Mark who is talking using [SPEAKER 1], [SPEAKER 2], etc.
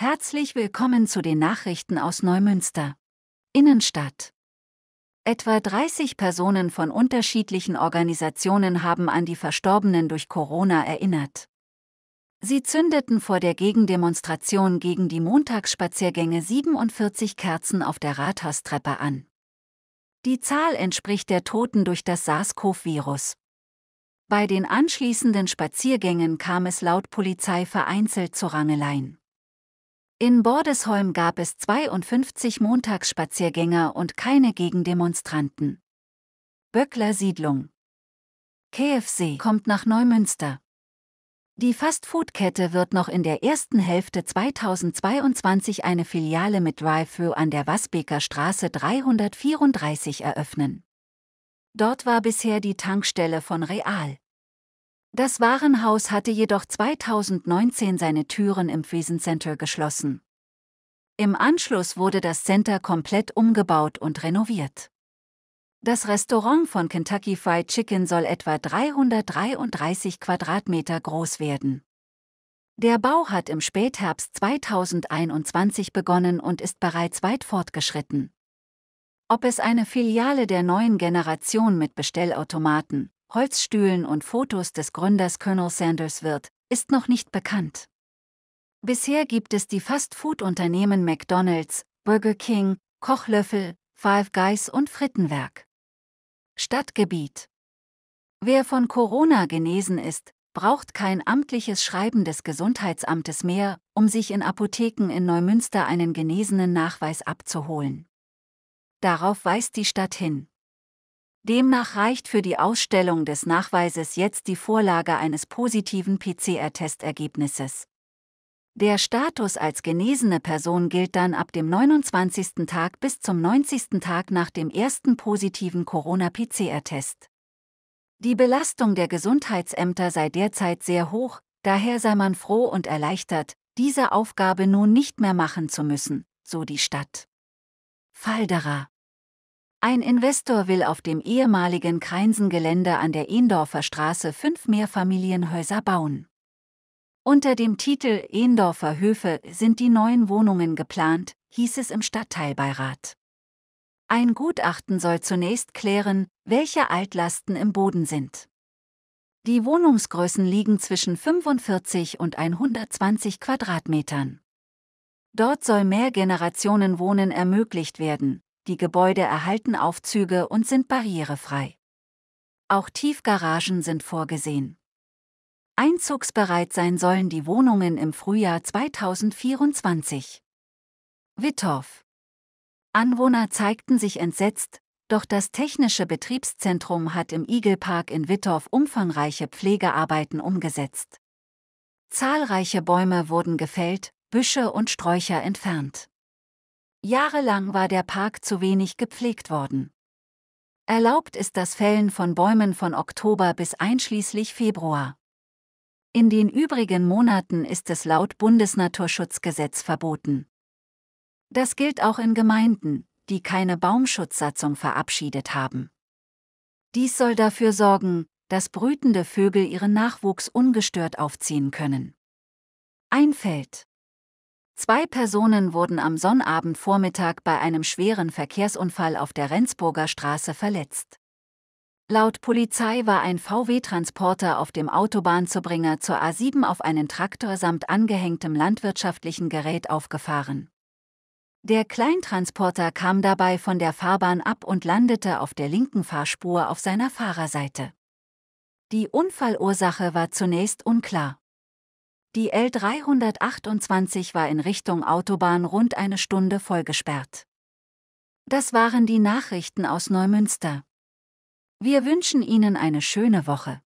[SPEAKER 1] Herzlich willkommen zu den Nachrichten aus Neumünster. Innenstadt. Etwa 30 Personen von unterschiedlichen Organisationen haben an die Verstorbenen durch Corona erinnert. Sie zündeten vor der Gegendemonstration gegen die Montagsspaziergänge 47 Kerzen auf der Rathaustreppe an. Die Zahl entspricht der Toten durch das SARS-CoV-Virus. Bei den anschließenden Spaziergängen kam es laut Polizei vereinzelt zu Rangeleien. In Bordesholm gab es 52 Montagsspaziergänger und keine Gegendemonstranten. Böckler Siedlung. KFC kommt nach Neumünster. Die Fastfood-Kette wird noch in der ersten Hälfte 2022 eine Filiale mit Drive-Thru an der Wasbeker Straße 334 eröffnen. Dort war bisher die Tankstelle von Real. Das Warenhaus hatte jedoch 2019 seine Türen im Friesen Center geschlossen. Im Anschluss wurde das Center komplett umgebaut und renoviert. Das Restaurant von Kentucky Fried Chicken soll etwa 333 Quadratmeter groß werden. Der Bau hat im Spätherbst 2021 begonnen und ist bereits weit fortgeschritten. Ob es eine Filiale der neuen Generation mit Bestellautomaten, Holzstühlen und Fotos des Gründers Colonel Sanders wird, ist noch nicht bekannt. Bisher gibt es die Fast-Food-Unternehmen McDonald's, Burger King, Kochlöffel, Five Guys und Frittenwerk. Stadtgebiet. Wer von Corona genesen ist, braucht kein amtliches Schreiben des Gesundheitsamtes mehr, um sich in Apotheken in Neumünster einen genesenen Nachweis abzuholen. Darauf weist die Stadt hin. Demnach reicht für die Ausstellung des Nachweises jetzt die Vorlage eines positiven PCR-Testergebnisses. Der Status als genesene Person gilt dann ab dem 29. Tag bis zum 90. Tag nach dem ersten positiven Corona-PCR-Test. Die Belastung der Gesundheitsämter sei derzeit sehr hoch, daher sei man froh und erleichtert, diese Aufgabe nun nicht mehr machen zu müssen, so die Stadt. Falderer ein Investor will auf dem ehemaligen Kreinsengelände an der Endorfer Straße fünf Mehrfamilienhäuser bauen. Unter dem Titel Endorfer Höfe sind die neuen Wohnungen geplant, hieß es im Stadtteilbeirat. Ein Gutachten soll zunächst klären, welche Altlasten im Boden sind. Die Wohnungsgrößen liegen zwischen 45 und 120 Quadratmetern. Dort soll Mehrgenerationenwohnen ermöglicht werden, die Gebäude erhalten Aufzüge und sind barrierefrei. Auch Tiefgaragen sind vorgesehen. Einzugsbereit sein sollen die Wohnungen im Frühjahr 2024. Wittorf. Anwohner zeigten sich entsetzt, doch das technische Betriebszentrum hat im Igelpark in Wittorf umfangreiche Pflegearbeiten umgesetzt. Zahlreiche Bäume wurden gefällt, Büsche und Sträucher entfernt. Jahrelang war der Park zu wenig gepflegt worden. Erlaubt ist das Fällen von Bäumen von Oktober bis einschließlich Februar. In den übrigen Monaten ist es laut Bundesnaturschutzgesetz verboten. Das gilt auch in Gemeinden, die keine Baumschutzsatzung verabschiedet haben. Dies soll dafür sorgen, dass brütende Vögel ihren Nachwuchs ungestört aufziehen können. Einfällt. Zwei Personen wurden am Sonnabendvormittag bei einem schweren Verkehrsunfall auf der Rendsburger Straße verletzt. Laut Polizei war ein VW-Transporter auf dem Autobahnzubringer zur A7 auf einen Traktor samt angehängtem landwirtschaftlichen Gerät aufgefahren. Der Kleintransporter kam dabei von der Fahrbahn ab und landete auf der linken Fahrspur auf seiner Fahrerseite. Die Unfallursache war zunächst unklar. Die L328 war in Richtung Autobahn rund eine Stunde vollgesperrt. Das waren die Nachrichten aus Neumünster. Wir wünschen Ihnen eine schöne Woche.